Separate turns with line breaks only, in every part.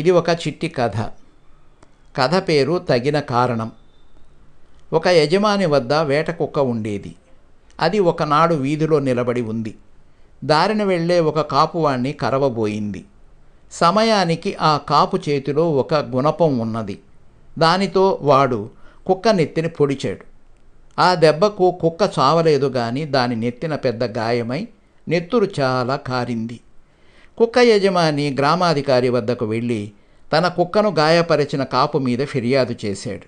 ఇది ఒక చిట్టి కథ కథ పేరు తగిన కారణం ఒక యజమాని వద్ద వేట కుక్క ఉండేది అది ఒకనాడు వీధిలో నిలబడి ఉంది దారిన వెళ్లే ఒక కాపువాణ్ణి కరవబోయింది సమయానికి ఆ కాపు చేతిలో ఒక గుణపం ఉన్నది దానితో వాడు కుక్క నెత్తిని పొడిచాడు ఆ దెబ్బకు కుక్క చావలేదు కానీ దాని నెత్తిన పెద్ద గాయమై నెత్తురు చాలా కారింది కుక్క యజమాని గ్రామాధికారి వద్దకు వెళ్ళి తన కుక్కను గాయపరిచిన కాపు మీద ఫిర్యాదు చేశాడు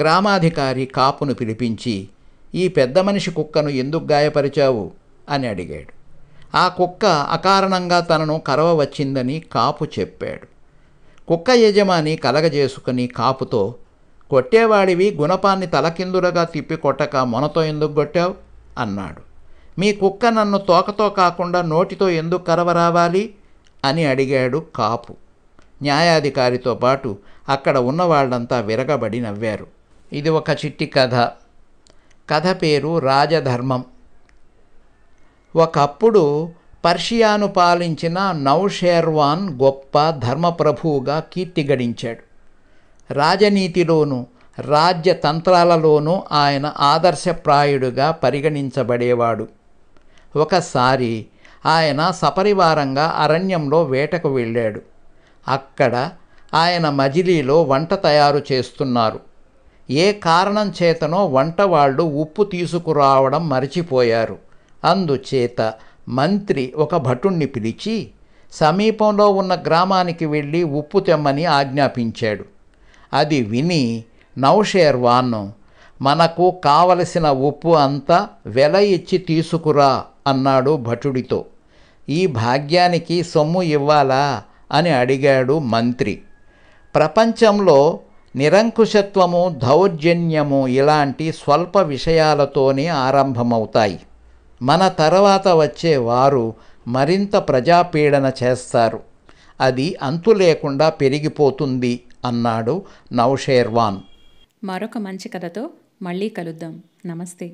గ్రామాధికారి కాపును పిలిపించి ఈ పెద్ద మనిషి కుక్కను ఎందుకు గాయపరిచావు అని అడిగాడు ఆ కుక్క అకారణంగా తనను కరవ వచ్చిందని కాపు చెప్పాడు కుక్క యజమాని కలగజేసుకుని కాపుతో కొట్టేవాడివి గుణపాన్ని తలకిందులుగా తిప్పి కొట్టక మొనతో ఎందుకు కొట్టావు అన్నాడు మీ కుక్క నన్ను తోకతో కాకుండా నోటితో ఎందుకు కరవరావాలి అని అడిగాడు కాపు న్యాయాధికారితో పాటు అక్కడ ఉన్న వాళ్ళంతా విరగబడి నవ్వారు ఇది ఒక చిట్టి కథ కథ పేరు రాజధర్మం ఒకప్పుడు పర్షియాను పాలించిన నౌషేర్వాన్ గొప్ప ధర్మప్రభువుగా కీర్తి గడించాడు రాజనీతిలోనూ రాజ్యతంత్రాలలోనూ ఆయన ఆదర్శప్రాయుడుగా పరిగణించబడేవాడు ఒకసారి ఆయన సపరివారంగా అరణ్యంలో వేటకు వెళ్ళాడు అక్కడ ఆయన మజిలీలో వంట తయారు చేస్తున్నారు ఏ కారణం చేతనో వంట వాళ్ళు ఉప్పు తీసుకురావడం మర్చిపోయారు అందుచేత మంత్రి ఒక భటుణ్ణి పిలిచి సమీపంలో ఉన్న గ్రామానికి వెళ్ళి ఉప్పు తెమ్మని ఆజ్ఞాపించాడు అది విని నౌషేర్వాన్ మనకు కావలసిన ఉప్పు అంతా వెల ఇచ్చి తీసుకురా అన్నాడు భటుడితో ఈ భాగ్యానికి సొమ్ము ఇవ్వాలా అని అడిగాడు మంత్రి ప్రపంచంలో నిరంకుశత్వము దౌర్జన్యము ఇలాంటి స్వల్ప విషయాలతోనే ఆరంభమవుతాయి మన తర్వాత వచ్చే వారు మరింత ప్రజాపీడన చేస్తారు అది అంతు లేకుండా పెరిగిపోతుంది అన్నాడు నౌషేర్వాన్ మరొక మంచి కథతో మళ్ళీ కలుద్దాం నమస్తే